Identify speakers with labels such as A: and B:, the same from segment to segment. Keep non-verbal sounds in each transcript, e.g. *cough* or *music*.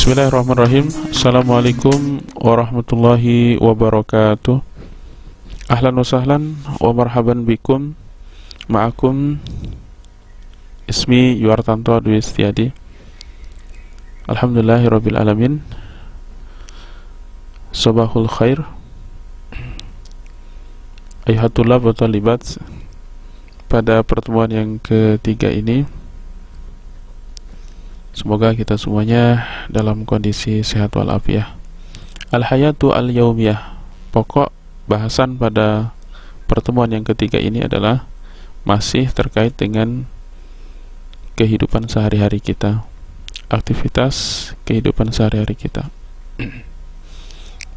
A: Bismillahirrahmanirrahim Assalamualaikum warahmatullahi wabarakatuh Ahlan wa sahlan wa marhaban bikum Ma'akum Ismi Yuartanto Dwi Setiadi Alhamdulillahi Sobahul Khair Ayuhatullah wa Talibat Pada pertemuan yang ketiga ini Semoga kita semuanya dalam kondisi sehat walafiat. Al-hayatu al-yaumiyah. Pokok bahasan pada pertemuan yang ketiga ini adalah masih terkait dengan kehidupan sehari-hari kita. Aktivitas kehidupan sehari-hari kita.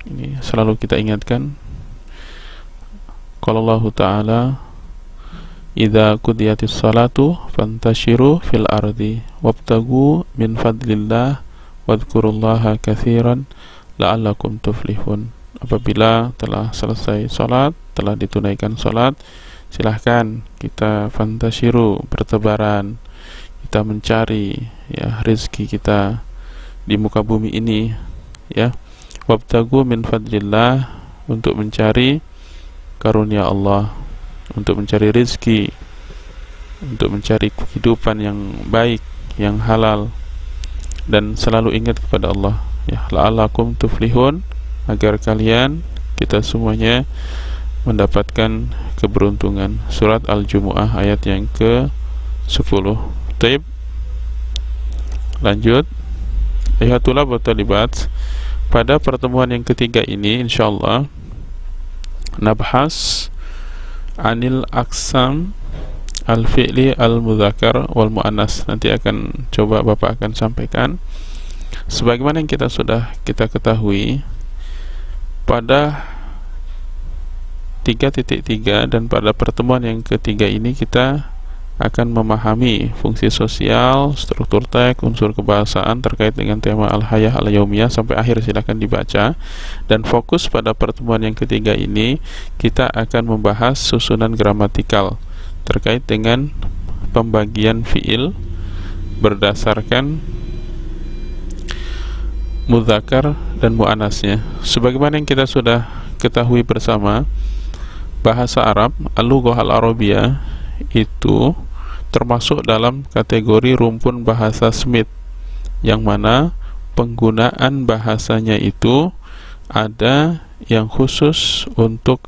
A: ini selalu kita ingatkan. Kalau Allah Ta'ala Idza qudiyatis salatu fantashiru fil ardi wabtagu min fadlillah wadhkurullaha katsiran la'allakum tuflihun. Apabila telah selesai salat, telah ditunaikan salat, silahkan kita fantashiru bertebaran. Kita mencari ya rezeki kita di muka bumi ini ya. Wabtagu min fadlillah untuk mencari karunia Allah untuk mencari rezeki untuk mencari kehidupan yang baik yang halal dan selalu ingat kepada Allah ya la'alakum tuflihun agar kalian kita semuanya mendapatkan keberuntungan surat al-jumuah ayat yang ke 10 taib lanjut ayatullah talibat pada pertemuan yang ketiga ini insyaallah nabhas anil aksam al fi'li al Mudakar, wal Mu'anas. nanti akan coba Bapak akan sampaikan sebagaimana yang kita sudah kita ketahui pada 3.3 dan pada pertemuan yang ketiga ini kita akan memahami fungsi sosial, struktur teks, unsur kebahasaan terkait dengan tema Al-Hayah Al-Yaumiyah sampai akhir silahkan dibaca dan fokus pada pertemuan yang ketiga ini kita akan membahas susunan gramatikal terkait dengan pembagian fiil berdasarkan mudhakar dan mu'anasnya sebagaimana yang kita sudah ketahui bersama bahasa Arab al-lughah al-arabiyah itu termasuk dalam kategori rumpun bahasa Smith yang mana penggunaan bahasanya itu ada yang khusus untuk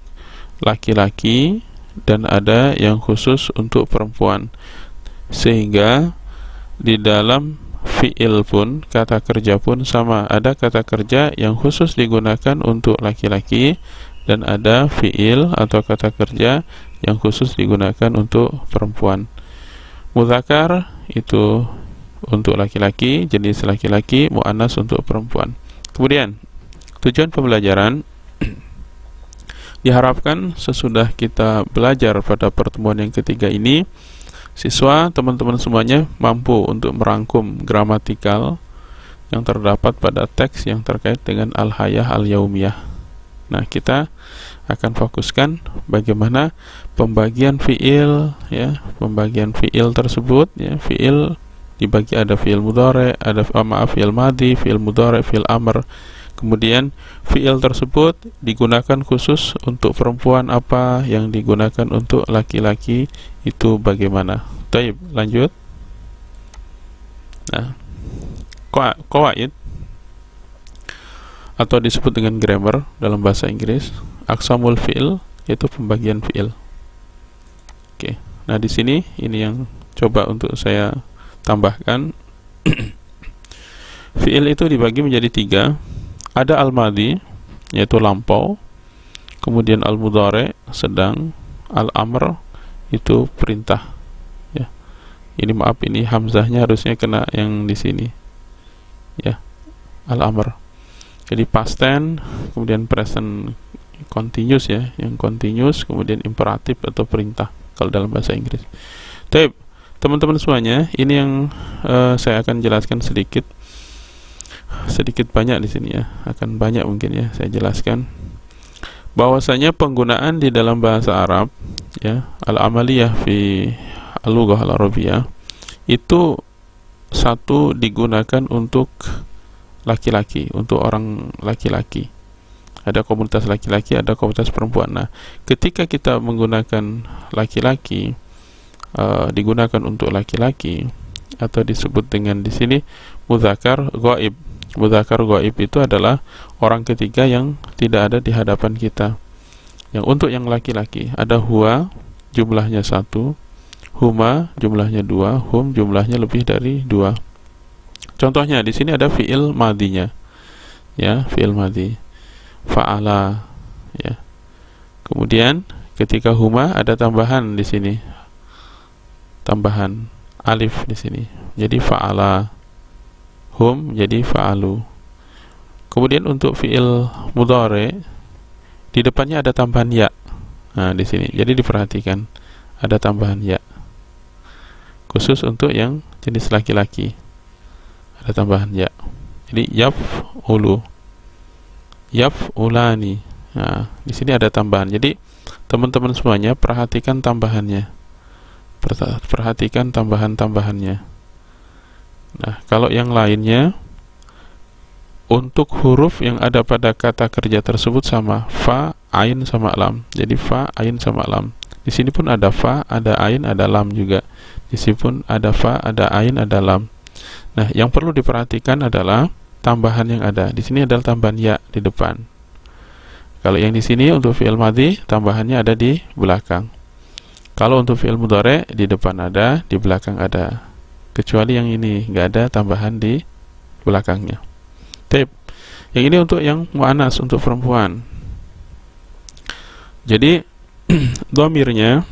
A: laki-laki dan ada yang khusus untuk perempuan sehingga di dalam fi'il pun kata kerja pun sama ada kata kerja yang khusus digunakan untuk laki-laki dan ada fi'il atau kata kerja yang khusus digunakan untuk perempuan muzakar itu untuk laki-laki jenis laki-laki mu'anas untuk perempuan kemudian tujuan pembelajaran *clears throat* diharapkan sesudah kita belajar pada pertemuan yang ketiga ini siswa teman-teman semuanya mampu untuk merangkum gramatikal yang terdapat pada teks yang terkait dengan al-hayah al-yaumiyah Nah, kita akan fokuskan bagaimana pembagian fiil ya, pembagian fiil tersebut ya, fiil dibagi ada fiil mudore, ada oh, maaf fiil madi, fiil mudore, fiil amr. Kemudian fiil tersebut digunakan khusus untuk perempuan apa, yang digunakan untuk laki-laki itu bagaimana. Baik, lanjut. Nah, qawaid atau disebut dengan grammar dalam bahasa Inggris aksamul fi'il yaitu pembagian fi'il oke nah di sini ini yang coba untuk saya tambahkan *clears throat* fi'il itu dibagi menjadi tiga ada al-madi yaitu lampau kemudian al-mudhari sedang al-amr itu perintah ya ini maaf ini hamzahnya harusnya kena yang di sini ya al-amr jadi past tense kemudian present continuous ya yang continuous kemudian imperatif atau perintah kalau dalam bahasa Inggris tapi teman-teman semuanya ini yang uh, saya akan jelaskan sedikit sedikit banyak di sini ya akan banyak mungkin ya saya jelaskan bahwasanya penggunaan di dalam bahasa Arab ya al-amaliyah fi al-lughah al itu satu digunakan untuk laki-laki untuk orang laki-laki ada komunitas laki-laki ada komunitas perempuan nah ketika kita menggunakan laki-laki uh, digunakan untuk laki-laki atau disebut dengan di sini muzakar goib muzakar goib itu adalah orang ketiga yang tidak ada di hadapan kita yang untuk yang laki-laki ada huwa jumlahnya satu huma jumlahnya dua hum jumlahnya lebih dari dua Contohnya di sini ada fiil madinya. Ya, fiil madi. Fa'ala ya. Kemudian ketika huma ada tambahan di sini. Tambahan alif di sini. Jadi fa'ala hum jadi fa'alu. Kemudian untuk fiil mudore di depannya ada tambahan ya. Nah, di sini. Jadi diperhatikan ada tambahan ya. Khusus untuk yang jenis laki-laki ada tambahan ya jadi yaf ulu yaf ulani nah di sini ada tambahan jadi teman-teman semuanya perhatikan tambahannya perhatikan tambahan-tambahannya nah kalau yang lainnya untuk huruf yang ada pada kata kerja tersebut sama fa ain sama lam jadi fa ain sama lam di sini pun ada fa ada ain ada lam juga di sini pun ada fa ada ain ada lam Nah, yang perlu diperhatikan adalah tambahan yang ada. Di sini adalah tambahan ya di depan. Kalau yang di sini untuk fi'il madhi, tambahannya ada di belakang. Kalau untuk fi'il mudore, di depan ada, di belakang ada. Kecuali yang ini, nggak ada tambahan di belakangnya. Tip. Yang ini untuk yang mu'anas, untuk perempuan. Jadi, *clears throat* domirnya,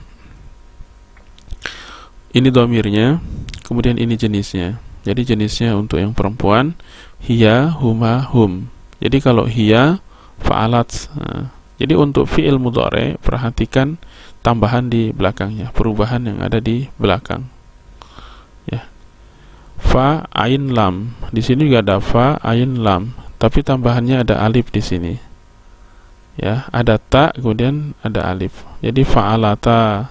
A: ini domirnya, kemudian ini jenisnya. Jadi jenisnya untuk yang perempuan hiya, huma, hum. Jadi kalau hiya fa'alat. Nah, jadi untuk fi'il mudhari perhatikan tambahan di belakangnya, perubahan yang ada di belakang. Ya. Fa ain lam. Di sini juga ada fa ain lam, tapi tambahannya ada alif di sini. Ya, ada ta kemudian ada alif. Jadi fa'alata.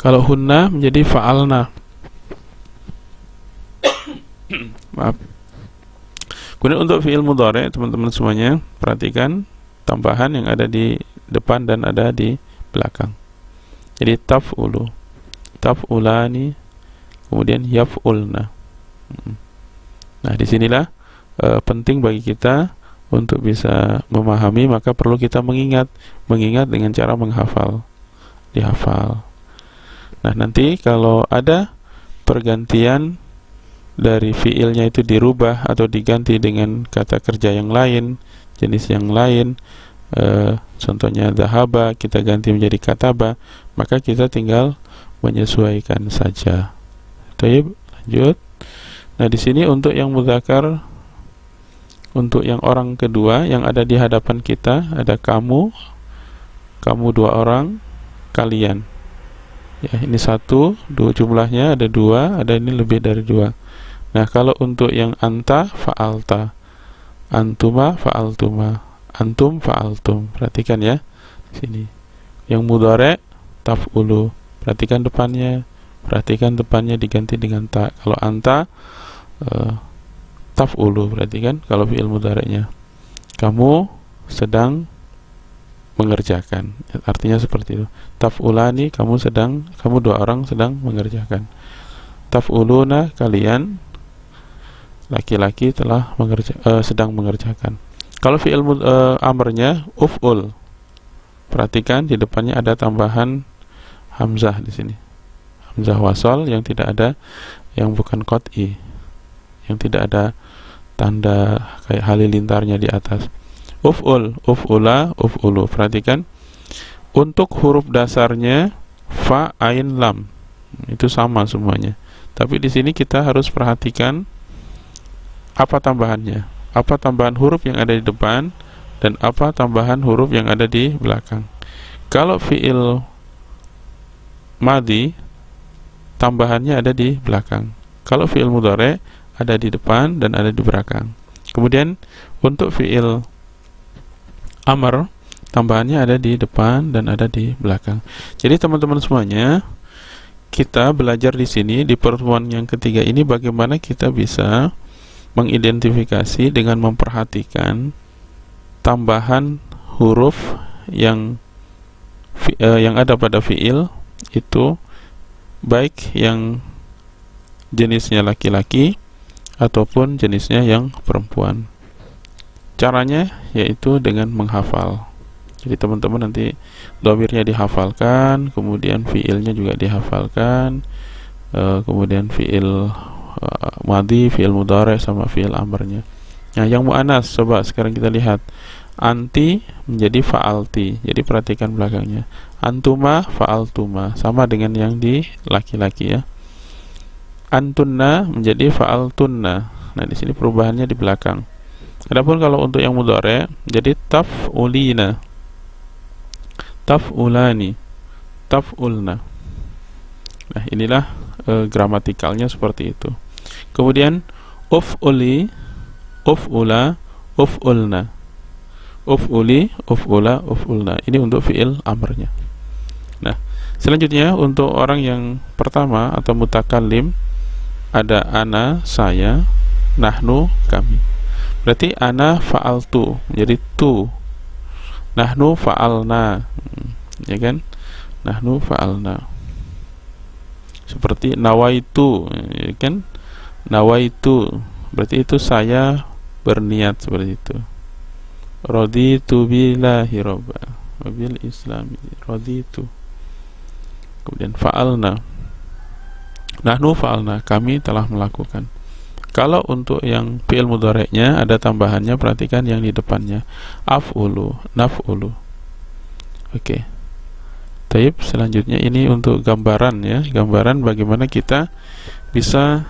A: Kalau hunna menjadi fa'alna *coughs* Maaf. Kemudian untuk fiil mudhari, teman-teman semuanya, perhatikan tambahan yang ada di depan dan ada di belakang. Jadi taf'ulu, taf'ulani, kemudian yaf'ulna. Hmm. Nah, disinilah e, eh, penting bagi kita untuk bisa memahami maka perlu kita mengingat, mengingat dengan cara menghafal, dihafal. Nah, nanti kalau ada pergantian dari fiilnya itu dirubah atau diganti dengan kata kerja yang lain, jenis yang lain, e, contohnya dahaba kita ganti menjadi kataba, maka kita tinggal menyesuaikan saja. Taib, lanjut. Nah, di sini untuk yang mudzakkar untuk yang orang kedua yang ada di hadapan kita ada kamu, kamu dua orang, kalian. Ya, ini satu, dua jumlahnya ada dua, ada ini lebih dari dua. Nah, kalau untuk yang anta fa'alta, antuma fa'altuma, antum fa'altum. Perhatikan ya di sini. Yang mudore taf'ulu. Perhatikan depannya. Perhatikan depannya diganti dengan ta. Kalau anta uh, taf'ulu perhatikan kalau fi'il mudhari'nya kamu sedang mengerjakan artinya seperti itu taf'ulani kamu sedang kamu dua orang sedang mengerjakan taf'uluna kalian laki-laki telah mengerja, uh, sedang mengerjakan kalau fi'il uh, amrnya uf'ul perhatikan di depannya ada tambahan hamzah di sini hamzah Wasol yang tidak ada yang bukan kot'i yang tidak ada tanda kayak halilintarnya di atas uf'ul uf'ula uf'ulu perhatikan untuk huruf dasarnya fa ain lam itu sama semuanya tapi di sini kita harus perhatikan apa tambahannya apa tambahan huruf yang ada di depan dan apa tambahan huruf yang ada di belakang kalau fiil madi tambahannya ada di belakang kalau fiil mudore ada di depan dan ada di belakang kemudian untuk fiil amr tambahannya ada di depan dan ada di belakang jadi teman-teman semuanya kita belajar di sini di pertemuan yang ketiga ini bagaimana kita bisa mengidentifikasi dengan memperhatikan tambahan huruf yang uh, yang ada pada fiil itu baik yang jenisnya laki-laki ataupun jenisnya yang perempuan. Caranya yaitu dengan menghafal. Jadi teman-teman nanti domirnya dihafalkan, kemudian fiilnya juga dihafalkan, e, kemudian fiil madi eh, fi'il mudhari sama fi'il amarnya nah yang mu'anas coba sekarang kita lihat anti menjadi fa'alti jadi perhatikan belakangnya antuma fa'altuma sama dengan yang di laki-laki ya antunna menjadi fa'altunna nah di sini perubahannya di belakang adapun kalau untuk yang mudhari jadi taf'ulina taf'ulani taf'ulna nah inilah e, gramatikalnya seperti itu Kemudian of oli, of ula, of ulna. Of uli, of ula, of ulna. Ini untuk fiil amrnya. Nah, selanjutnya untuk orang yang pertama atau mutakalim ada ana, saya, nahnu, kami. Berarti ana faal tu, jadi tu. Nahnu fa'alna. Hmm, ya kan? Nahnu fa'alna. Seperti nawaitu, ya kan? Nawa itu berarti itu saya berniat seperti itu Rodi bila hiroba mobil Islam. Rodi itu. kemudian fa'alna nahnu fa'alna kami telah melakukan kalau untuk yang fi'il mudoreknya ada tambahannya perhatikan yang di depannya af'ulu naf'ulu oke okay. Taib selanjutnya ini untuk gambaran ya gambaran bagaimana kita bisa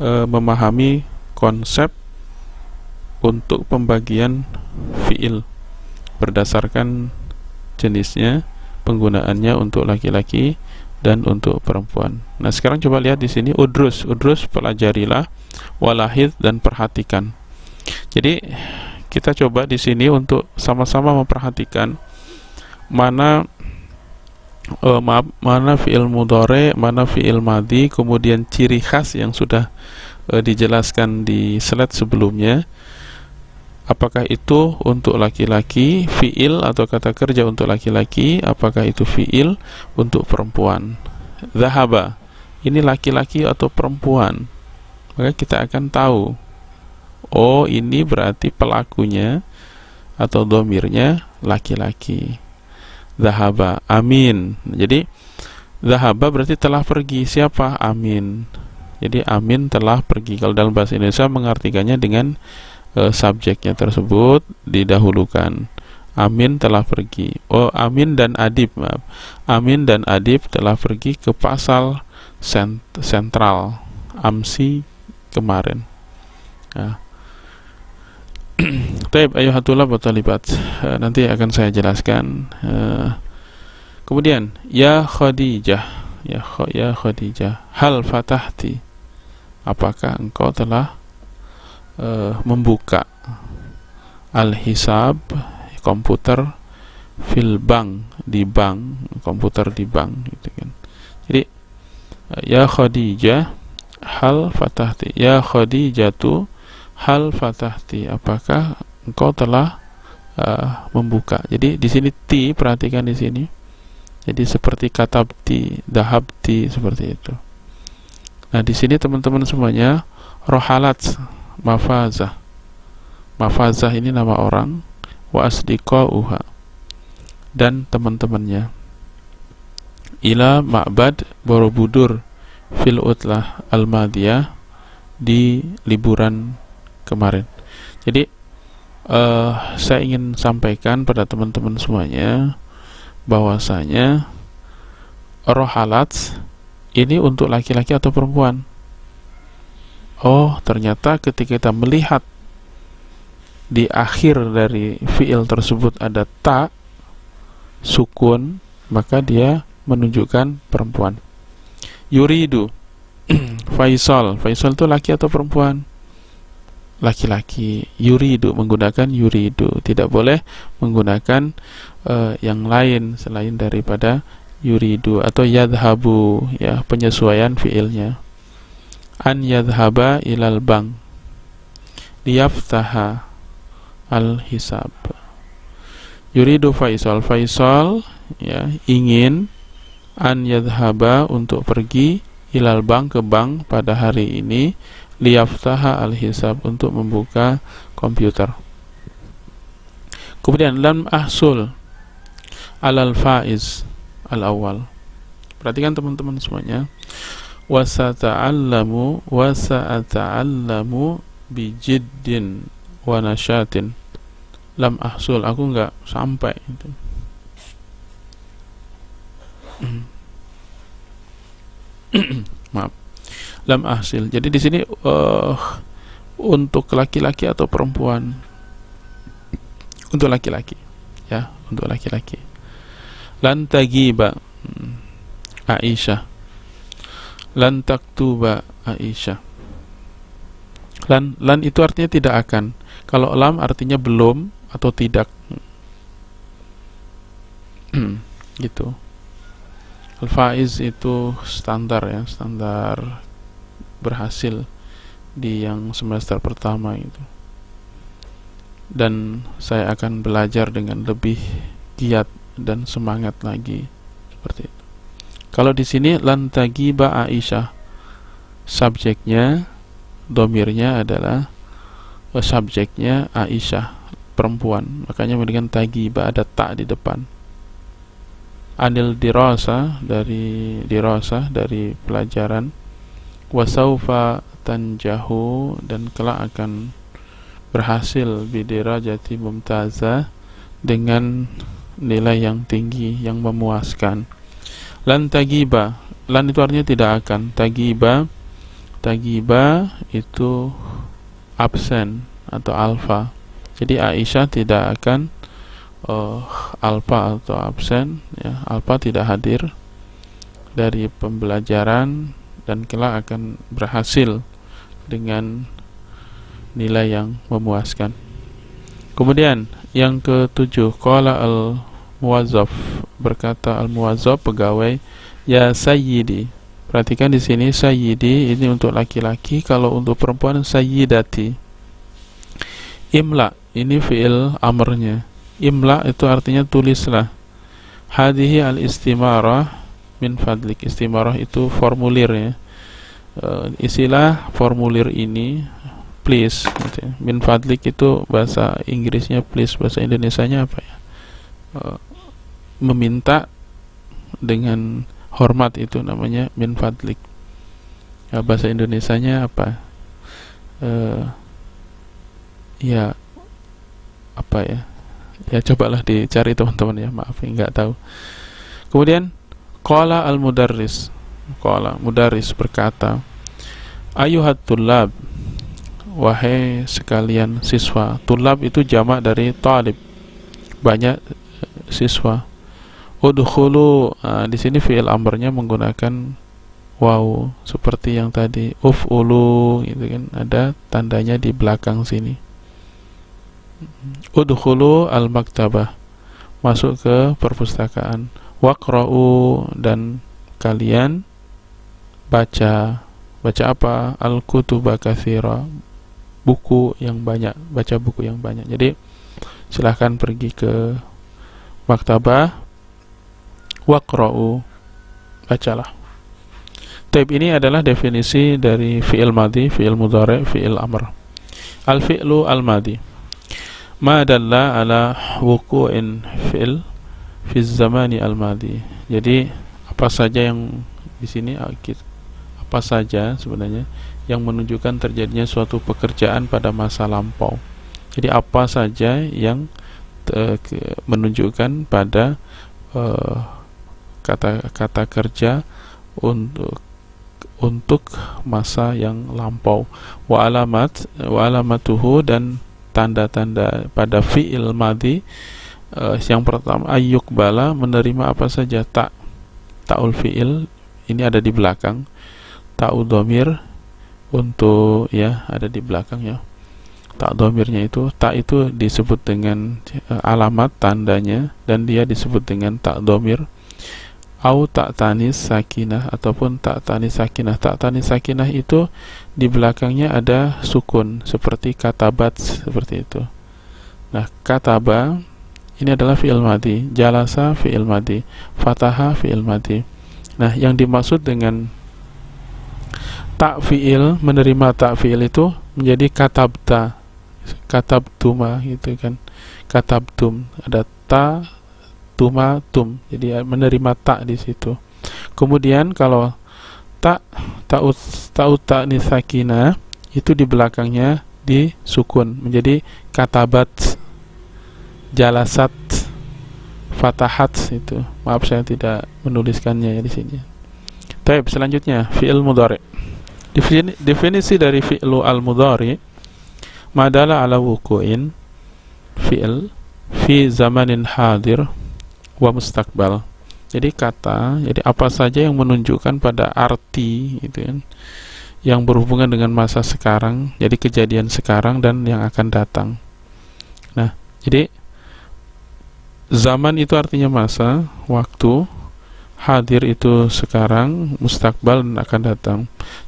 A: e, memahami konsep untuk pembagian fiil berdasarkan jenisnya, penggunaannya untuk laki-laki dan untuk perempuan. Nah, sekarang coba lihat di sini udrus, udrus pelajarilah, walahid dan perhatikan. Jadi kita coba di sini untuk sama-sama memperhatikan mana uh, eh, maaf mana fiil mudore mana fiil madi kemudian ciri khas yang sudah uh, dijelaskan di slide sebelumnya apakah itu untuk laki-laki fiil atau kata kerja untuk laki-laki apakah itu fiil untuk perempuan zahaba ini laki-laki atau perempuan maka kita akan tahu oh ini berarti pelakunya atau domirnya laki-laki Zahaba. Amin. Jadi Zahaba berarti telah pergi. Siapa? Amin. Jadi amin telah pergi. Kalau dalam bahasa Indonesia mengartikannya dengan e, subjeknya tersebut didahulukan. Amin telah pergi. Oh, Amin dan Adib, maaf. Amin dan Adib telah pergi ke pasal sent sentral Amsi kemarin. Nah Taib *clears throat* ayuhatullah talibat eh, Nanti akan saya jelaskan eh, Kemudian Ya Khadijah Ya, ya Khadijah Hal fatahti Apakah engkau telah uh, Membuka Al-hisab Komputer Fil bank Di bank Komputer di bank gitu kan. Jadi Ya Khadijah Hal fatahti Ya Khadijah tuh hal fatahti apakah engkau telah uh, membuka jadi di sini ti perhatikan di sini jadi seperti kata dahab dahabti seperti itu nah di sini teman-teman semuanya rohalat mafazah mafazah ini nama orang wa uha dan teman-temannya ila ma'bad Borobudur fil utlah al-madiyah di liburan kemarin. Jadi uh, saya ingin sampaikan pada teman-teman semuanya bahwasanya roh halat ini untuk laki-laki atau perempuan. Oh, ternyata ketika kita melihat di akhir dari fiil tersebut ada ta sukun, maka dia menunjukkan perempuan. Yuridu *clears throat* Faisal, Faisal itu laki atau perempuan? laki-laki yuridu menggunakan yuridu tidak boleh menggunakan uh, yang lain selain daripada yuridu atau yadhabu ya penyesuaian fiilnya an yadhaba ilal bank liyaftaha al hisab yuridu faisal faisal ya ingin an yadhaba untuk pergi ilal bank ke bank pada hari ini liyaftaha al-hisab untuk membuka komputer. Kemudian lam ahsul alal faiz al awal. Perhatikan teman-teman semuanya. sa'ata'allamu bi jiddin wa nasyatin. Lam ahsul aku enggak sampai itu. *clears throat* Maaf lam ahsil jadi di sini uh, untuk laki-laki atau perempuan untuk laki-laki ya untuk laki-laki lan tagiba hmm, Aisyah lan taktuba Aisyah lan lan itu artinya tidak akan kalau lam artinya belum atau tidak hmm, gitu al faiz itu standar ya standar berhasil di yang semester pertama itu dan saya akan belajar dengan lebih giat dan semangat lagi seperti itu. Kalau di sini lantagi ba Aisyah subjeknya domirnya adalah eh, subjeknya Aisyah perempuan makanya dengan tagi ba ada tak di depan anil dirasa dari dirasa dari pelajaran wasaufa tanjahu dan kelak akan berhasil bidera jati mumtaza dengan nilai yang tinggi yang memuaskan lan tagiba lan itu artinya tidak akan tagiba tagiba itu absen atau alfa jadi Aisyah tidak akan uh, alfa atau absen ya alfa tidak hadir dari pembelajaran dan kelak akan berhasil dengan nilai yang memuaskan. Kemudian yang ketujuh, qala al muwazzaf berkata al muwazzaf pegawai ya sayyidi. Perhatikan di sini sayyidi ini untuk laki-laki, kalau untuk perempuan sayyidati. Imla ini fiil amrnya. Imla itu artinya tulislah. Hadihi al istimarah min fadlik istimarah itu formulir ya uh, istilah formulir ini please gitu ya. min fadlik itu bahasa Inggrisnya please bahasa Indonesianya apa ya uh, meminta dengan hormat itu namanya min fadlik ya, bahasa Indonesianya apa uh, ya apa ya ya cobalah dicari teman-teman ya maaf nggak tahu kemudian Qala al-mudarris Qala Mudaris berkata Ayuhat tulab Wahai sekalian siswa Tulab itu jamak dari talib Banyak eh, siswa Uduhulu nah, eh, Di sini fi'il amrnya menggunakan Wow Seperti yang tadi uf ulu, gitu kan Ada tandanya di belakang sini Uduhulu al-maktabah Masuk ke perpustakaan waqra'u dan kalian baca baca apa al-kutuba kathira buku yang banyak baca buku yang banyak jadi silahkan pergi ke maktabah waqra'u bacalah Taib ini adalah definisi dari fi'il madhi, fi'il mudhari, fi'il amr. Al-fi'lu al-madhi. Ma dalla ala wuku'in fi'il fi zamani al -madi. Jadi apa saja yang di sini ah, apa saja sebenarnya yang menunjukkan terjadinya suatu pekerjaan pada masa lampau. Jadi apa saja yang menunjukkan pada kata-kata eh, kerja untuk untuk masa yang lampau wa alamat wa alamatuhu dan tanda-tanda pada fi'il madhi uh, yang pertama ayuk bala menerima apa saja tak ta'ul fi'il ini ada di belakang ta'u domir untuk ya ada di belakang ya tak domirnya itu tak itu disebut dengan uh, alamat tandanya dan dia disebut dengan tak domir au tak tanis sakinah ataupun tak tanis sakinah tak tanis sakinah itu di belakangnya ada sukun seperti katabat seperti itu nah kataba ini adalah fi'il mati jalasa fi'il mati fataha fi'il mati nah yang dimaksud dengan tak menerima tak itu menjadi katabta katabtuma gitu kan katabtum ada ta tuma tum jadi ya, menerima tak di situ kemudian kalau tak taut taut tak nisakina itu di belakangnya disukun menjadi katabat jalasat fatahat itu maaf saya tidak menuliskannya ya di sini Tapi selanjutnya fi'il mudhari Defini, definisi dari fi'lu al mudhari madala ala wuku'in fi'il fi zamanin hadir wa mustakbal jadi kata jadi apa saja yang menunjukkan pada arti itu kan yang berhubungan dengan masa sekarang jadi kejadian sekarang dan yang akan datang nah jadi zaman itu artinya masa, waktu, hadir itu sekarang, mustakbal dan akan datang.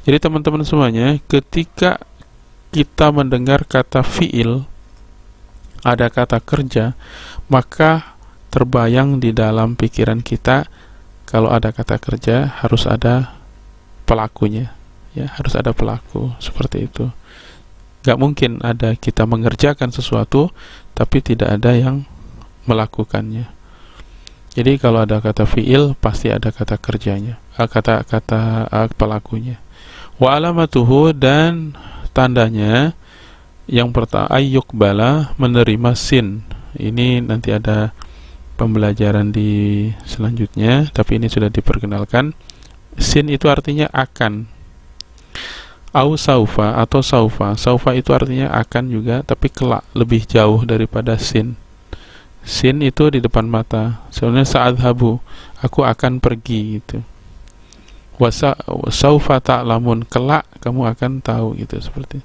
A: Jadi teman-teman semuanya, ketika kita mendengar kata fiil, ada kata kerja, maka terbayang di dalam pikiran kita kalau ada kata kerja harus ada pelakunya, ya harus ada pelaku seperti itu. Gak mungkin ada kita mengerjakan sesuatu tapi tidak ada yang melakukannya. Jadi kalau ada kata fiil pasti ada kata kerjanya, kata-kata eh, eh, pelakunya. Wa alamatuhu dan tandanya yang pertama ayyuk bala menerima sin. Ini nanti ada pembelajaran di selanjutnya, tapi ini sudah diperkenalkan. Sin itu artinya akan. Au saufa atau saufa. Saufa itu artinya akan juga, tapi kelak lebih jauh daripada sin sin itu di depan mata soalnya saat habu aku akan pergi gitu wasa saufa ta'lamun kelak kamu akan tahu gitu seperti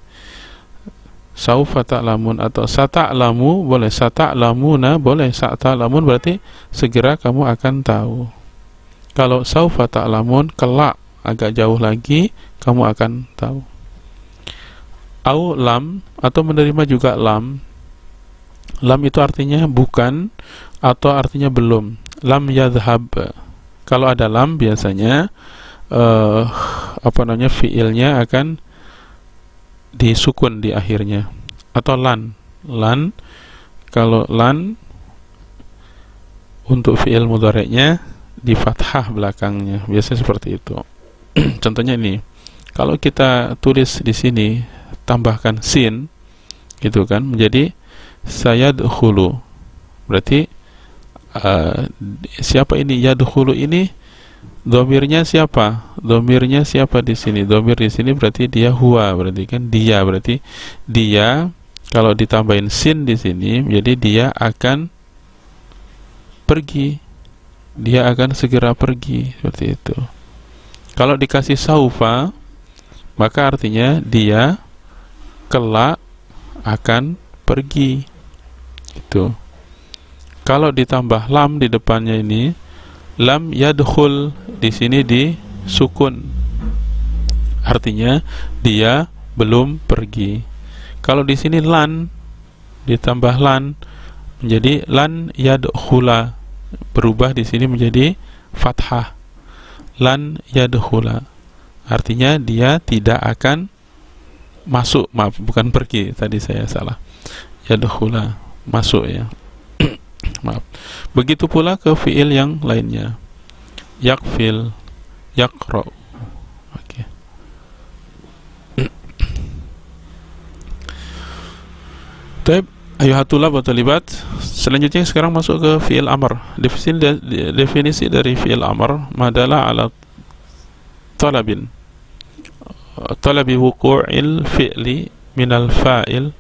A: saufa ta'lamun atau sata sata'lamu boleh sata sata'lamuna boleh sata'lamun berarti segera kamu akan tahu kalau saufa ta'lamun kelak agak jauh lagi kamu akan tahu au lam atau menerima juga lam lam itu artinya bukan atau artinya belum lam yadhab kalau ada lam biasanya uh, apa namanya fiilnya akan disukun di akhirnya atau lan lan kalau lan untuk fiil mudoreknya di fathah belakangnya biasanya seperti itu *clears throat* contohnya ini kalau kita tulis di sini tambahkan sin gitu kan menjadi sayadkhulu berarti uh, siapa ini yadkhulu ini domirnya siapa domirnya siapa di sini domir di sini berarti dia hua berarti kan dia berarti dia kalau ditambahin sin di sini jadi dia akan pergi dia akan segera pergi seperti itu kalau dikasih saufa maka artinya dia kelak akan pergi itu kalau ditambah lam di depannya ini lam yadhul di sini di sukun artinya dia belum pergi kalau di sini lan ditambah lan menjadi lan yadkhula berubah di sini menjadi fathah lan yadkhula artinya dia tidak akan masuk maaf bukan pergi tadi saya salah yadkhula masuk ya *coughs* maaf begitu pula ke fiil yang lainnya yakfil yakro okay. *coughs* Taib, ayuhatullah wa talibat Selanjutnya sekarang masuk ke fi'il amr Definisi, definisi dari fi'il amr Madalah ala talabin Talabi wuku'il fi'li minal fa'il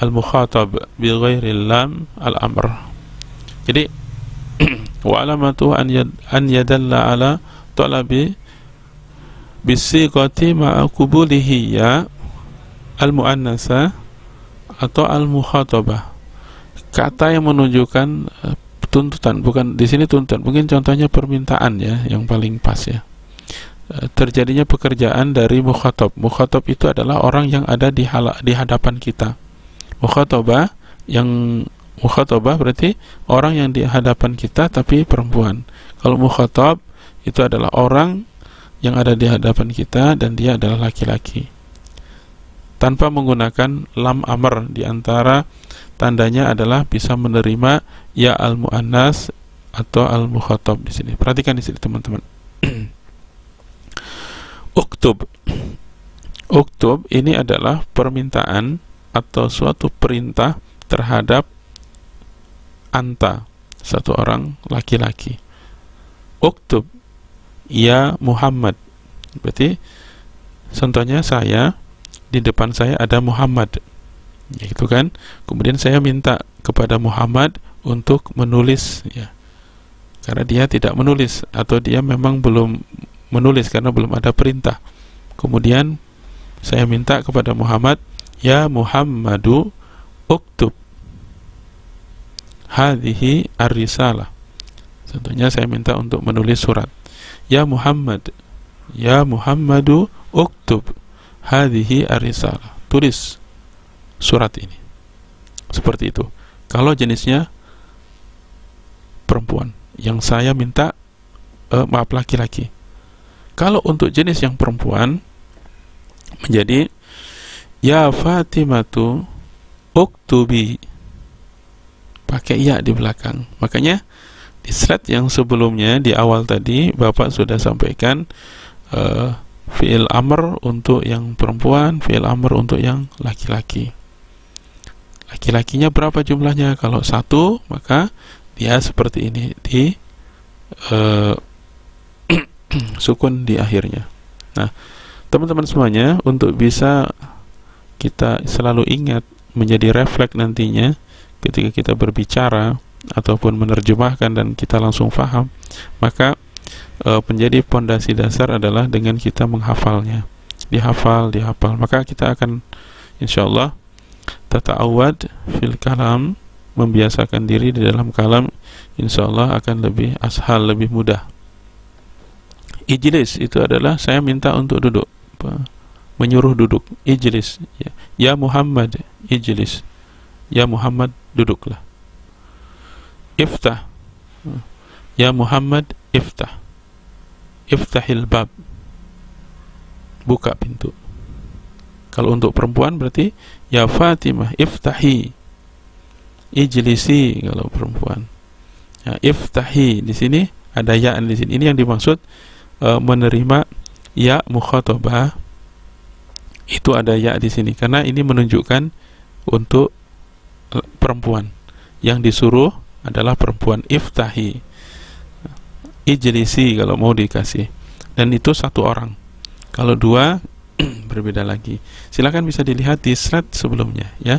A: al-mukhatab bi ghairil lam al-amr. Jadi *clears throat* wa alamatu an yad, an yadalla ala talabi bisiqati ma'a qubulihi ya al-muannasa atau al-mukhatabah. Kata yang menunjukkan uh, tuntutan bukan di sini tuntutan mungkin contohnya permintaan ya yang paling pas ya Uh, terjadinya pekerjaan dari mukhatab mukhatab itu adalah orang yang ada di hala, di hadapan kita mukhatabah yang mukhatabah berarti orang yang di hadapan kita tapi perempuan. Kalau mukhatab itu adalah orang yang ada di hadapan kita dan dia adalah laki-laki. Tanpa menggunakan lam amr di antara tandanya adalah bisa menerima ya al muannas atau al mukhatab di sini. Perhatikan di sini teman-teman. *clears throat* Uktub. Uktub ini adalah permintaan atau suatu perintah terhadap anta satu orang laki-laki uktub ya Muhammad berarti contohnya saya di depan saya ada Muhammad ya, gitu kan kemudian saya minta kepada Muhammad untuk menulis ya karena dia tidak menulis atau dia memang belum menulis karena belum ada perintah kemudian saya minta kepada Muhammad Ya Muhammadu uktub Hadihi ar-risalah. Tentunya saya minta untuk menulis surat. Ya Muhammad, ya Muhammadu uktub Hadihi ar-risalah. Tulis surat ini. Seperti itu. Kalau jenisnya perempuan yang saya minta eh, maaf laki-laki. Kalau untuk jenis yang perempuan menjadi Ya Fatimatu uktubi pakai ya di belakang. Makanya di slide yang sebelumnya di awal tadi Bapak sudah sampaikan uh, fi'il amr untuk yang perempuan, fi'il amr untuk yang laki-laki. Laki-lakinya berapa jumlahnya? Kalau satu, maka dia seperti ini di uh, *clears throat* sukun di akhirnya. Nah, teman-teman semuanya untuk bisa kita selalu ingat menjadi refleks nantinya ketika kita berbicara ataupun menerjemahkan dan kita langsung paham, maka e, menjadi pondasi dasar adalah dengan kita menghafalnya. Dihafal, dihafal. Maka kita akan insyaallah tata awad fil kalam membiasakan diri di dalam kalam insyaallah akan lebih ashal, lebih mudah. Ijlis itu adalah saya minta untuk duduk menyuruh duduk ijlis ya, ya Muhammad ijlis ya Muhammad duduklah iftah ya Muhammad iftah iftahil bab buka pintu kalau untuk perempuan berarti ya Fatimah iftahi ijlisi kalau perempuan ya, iftahi di sini ada ya di sini ini yang dimaksud eh, menerima ya mukhatabah itu ada ya di sini karena ini menunjukkan untuk eh, perempuan yang disuruh adalah perempuan iftahi ijlisi kalau mau dikasih dan itu satu orang kalau dua *clears throat* berbeda lagi silahkan bisa dilihat di slide sebelumnya ya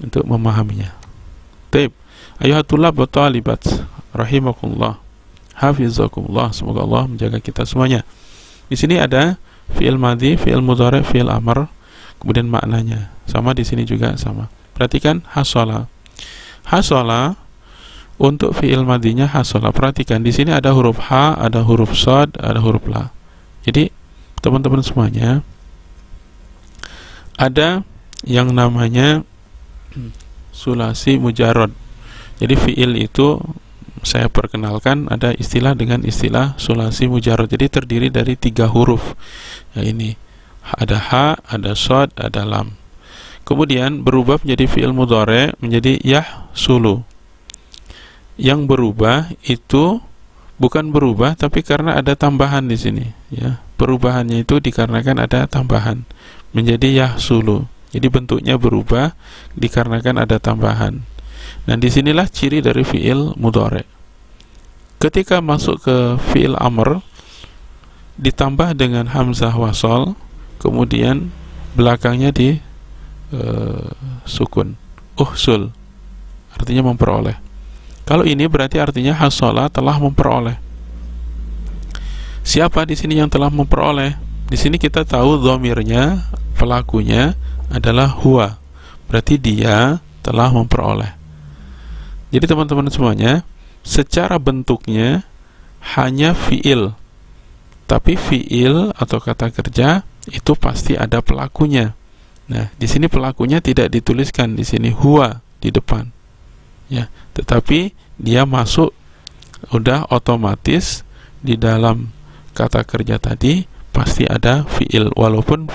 A: untuk memahaminya tip ayuhatullah wa talibat rahimakumullah hafizakumullah semoga Allah menjaga kita semuanya di sini ada fi'il madi fi'il mudhari, fi'il amr, kemudian maknanya. Sama di sini juga sama. Perhatikan hasola. Hasola untuk fi'il madinya hasola. Perhatikan di sini ada huruf ha, ada huruf sod, ada huruf la. Jadi teman-teman semuanya ada yang namanya sulasi mujarod. Jadi fi'il itu saya perkenalkan ada istilah dengan istilah sulasi mujaroh Jadi terdiri dari tiga huruf. Ya ini ada h, ada sod, ada lam. Kemudian berubah menjadi fi'il mudhari menjadi yah sulu. Yang berubah itu bukan berubah tapi karena ada tambahan di sini ya. Perubahannya itu dikarenakan ada tambahan menjadi yah sulu. Jadi bentuknya berubah dikarenakan ada tambahan. Dan nah, disinilah ciri dari fiil mudore ketika masuk ke fi'il amr ditambah dengan hamzah wasol kemudian belakangnya di e, sukun uhsul artinya memperoleh kalau ini berarti artinya hasola telah memperoleh siapa di sini yang telah memperoleh di sini kita tahu domirnya pelakunya adalah hua berarti dia telah memperoleh jadi teman-teman semuanya secara bentuknya hanya fiil. Tapi fiil atau kata kerja itu pasti ada pelakunya. Nah, di sini pelakunya tidak dituliskan di sini huwa di depan. Ya, tetapi dia masuk udah otomatis di dalam kata kerja tadi pasti ada fiil walaupun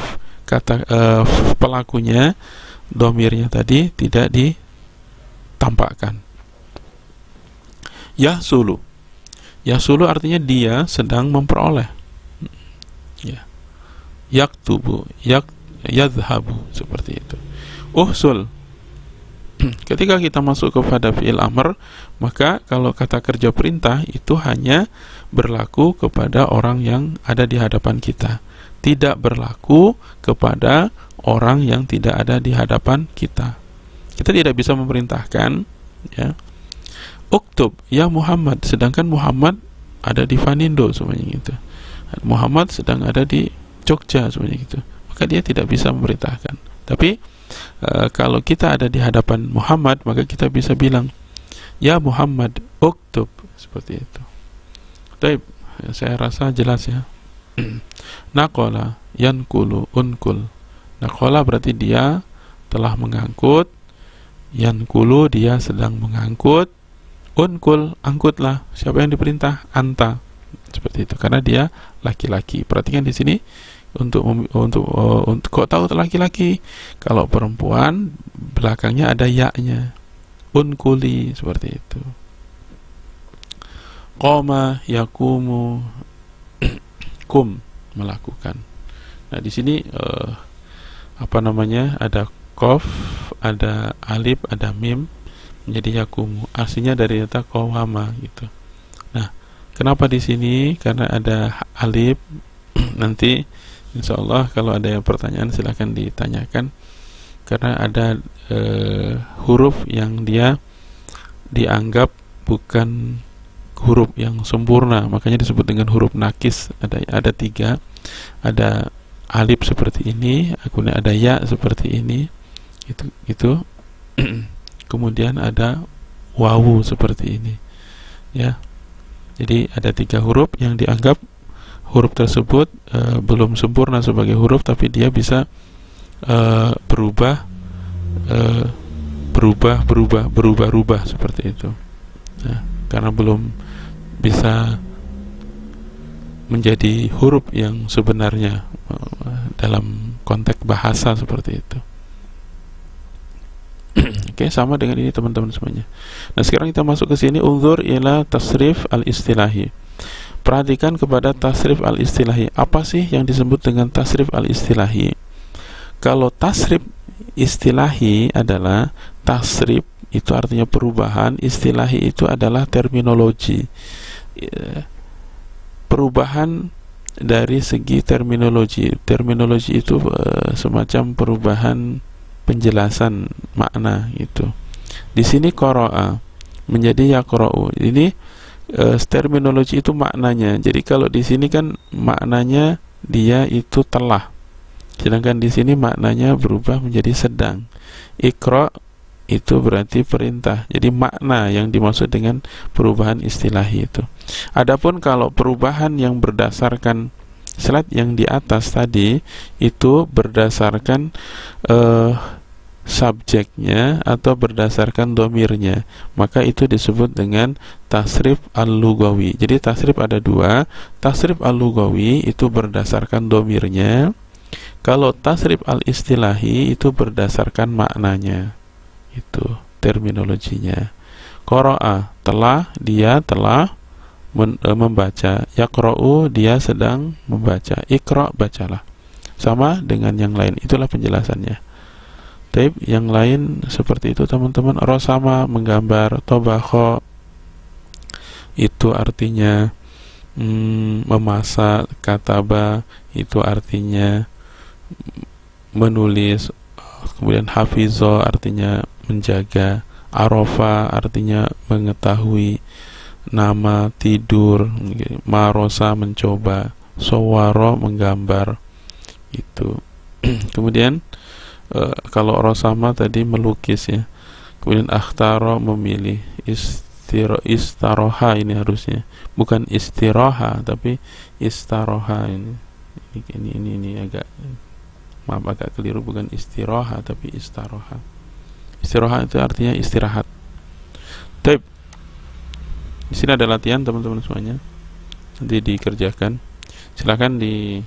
A: kata eh, pelakunya domirnya tadi tidak ditampakkan. Yahsulu. Yahsulu artinya dia sedang memperoleh. Ya. Yaktubu, yak yadhabu seperti itu. Uhsul. *clears throat* Ketika kita masuk kepada fi'il amr, maka kalau kata kerja perintah itu hanya berlaku kepada orang yang ada di hadapan kita. Tidak berlaku kepada orang yang tidak ada di hadapan kita. Kita tidak bisa memerintahkan ya uktub ya Muhammad sedangkan Muhammad ada di Vanindo semuanya gitu Muhammad sedang ada di Jogja semuanya gitu maka dia tidak bisa memerintahkan tapi e, kalau kita ada di hadapan Muhammad maka kita bisa bilang ya Muhammad uktub seperti itu Taib, saya rasa jelas ya *clears throat* nakola yankulu unkul nakola berarti dia telah mengangkut yankulu dia sedang mengangkut unkul angkutlah siapa yang diperintah anta seperti itu karena dia laki-laki perhatikan di sini untuk untuk uh, untuk kok tahu laki-laki kalau perempuan belakangnya ada yaknya unkuli seperti itu koma yakumu *clears throat* kum melakukan nah di sini uh, apa namanya ada kof ada alif ada mim menjadi yakumu aslinya dari kata Kawama gitu nah kenapa di sini karena ada alif *clears throat* nanti insya Allah kalau ada yang pertanyaan silahkan ditanyakan karena ada e, huruf yang dia dianggap bukan huruf yang sempurna makanya disebut dengan huruf nakis ada ada tiga ada alif seperti ini Akunya ada ya seperti ini Itu itu. *clears throat* kemudian ada wawu seperti ini ya jadi ada tiga huruf yang dianggap huruf tersebut e, belum sempurna sebagai huruf tapi dia bisa e, berubah e, berubah berubah berubah rubah seperti itu ya, karena belum bisa menjadi huruf yang sebenarnya dalam konteks bahasa seperti itu. *clears throat* Oke, okay, sama dengan ini teman-teman semuanya. Nah, sekarang kita masuk ke sini unzur ila tasrif al-istilahi. Perhatikan kepada tasrif al-istilahi. Apa sih yang disebut dengan tasrif al-istilahi? Kalau tasrif istilahi adalah tasrif itu artinya perubahan, istilahi itu adalah terminologi. Perubahan dari segi terminologi. Terminologi itu eh, semacam perubahan penjelasan makna itu. Di sini koroa menjadi ya koroa. Ini uh, terminologi itu maknanya. Jadi kalau di sini kan maknanya dia itu telah. Sedangkan di sini maknanya berubah menjadi sedang. Ikro itu berarti perintah. Jadi makna yang dimaksud dengan perubahan istilah itu. Adapun kalau perubahan yang berdasarkan slide yang di atas tadi itu berdasarkan uh, subjeknya atau berdasarkan domirnya maka itu disebut dengan tasrif al-lugawi jadi tasrif ada dua tasrif al-lugawi itu berdasarkan domirnya kalau tasrif al-istilahi itu berdasarkan maknanya itu terminologinya Koroa telah dia telah men, e, membaca yakrou dia sedang membaca ikro' bacalah sama dengan yang lain itulah penjelasannya Taib yang lain seperti itu teman-teman Rosama menggambar Tobako itu artinya mm, memasak Kataba itu artinya menulis kemudian hafizo artinya menjaga arofa artinya mengetahui nama tidur marosa mencoba sowaro menggambar itu *clears throat* kemudian Eh, kalau Rosama tadi melukis ya kemudian akhtaro memilih istiro istaroha ini harusnya bukan istiroha tapi istaroha ini ini ini ini, ini agak maaf agak keliru bukan istiroha tapi istaroha istiroha itu artinya istirahat tip di sini ada latihan teman-teman semuanya nanti dikerjakan silahkan di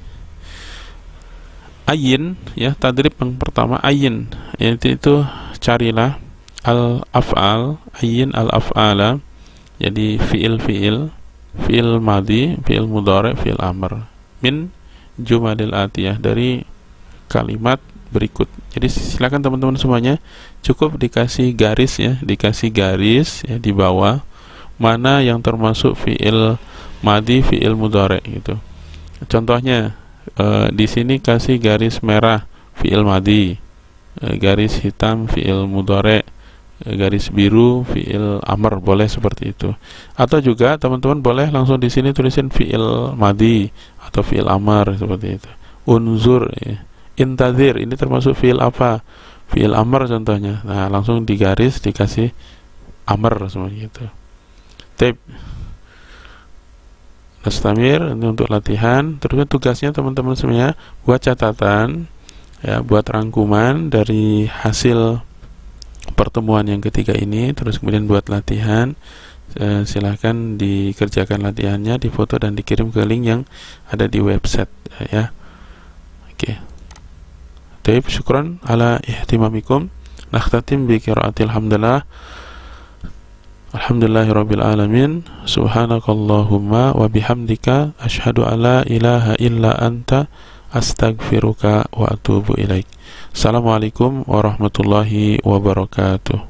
A: ayin ya tadrib yang pertama ayin yaitu itu carilah al afal ayin al afala jadi fiil fiil fiil madi fiil mudore fiil amr min jumadil atiyah dari kalimat berikut jadi silakan teman-teman semuanya cukup dikasih garis ya dikasih garis ya di bawah mana yang termasuk fiil madi fiil mudore gitu contohnya e, di sini kasih garis merah fiil madi e, eh, garis hitam fiil mudore e, eh, garis biru fiil amr boleh seperti itu atau juga teman-teman boleh langsung di sini tulisin fiil madi atau fiil amr seperti itu unzur ya. intadir ini termasuk fiil apa fiil amr contohnya nah langsung digaris dikasih amr semuanya itu tip Mustamir ini untuk latihan. Terus tugasnya teman-teman semuanya buat catatan, ya, buat rangkuman dari hasil pertemuan yang ketiga ini. Terus kemudian buat latihan. E, silahkan dikerjakan latihannya, difoto dan dikirim ke link yang ada di website, ya. Oke. Terima syukron ala ihtimamikum. Nakhtatim bi qiraatil hamdalah. Alhamdulillahirrabbilalamin Subhanakallahumma wa bihamdika Ashadu ala ilaha illa anta Astagfiruka wa atubu ilaik Assalamualaikum warahmatullahi wabarakatuh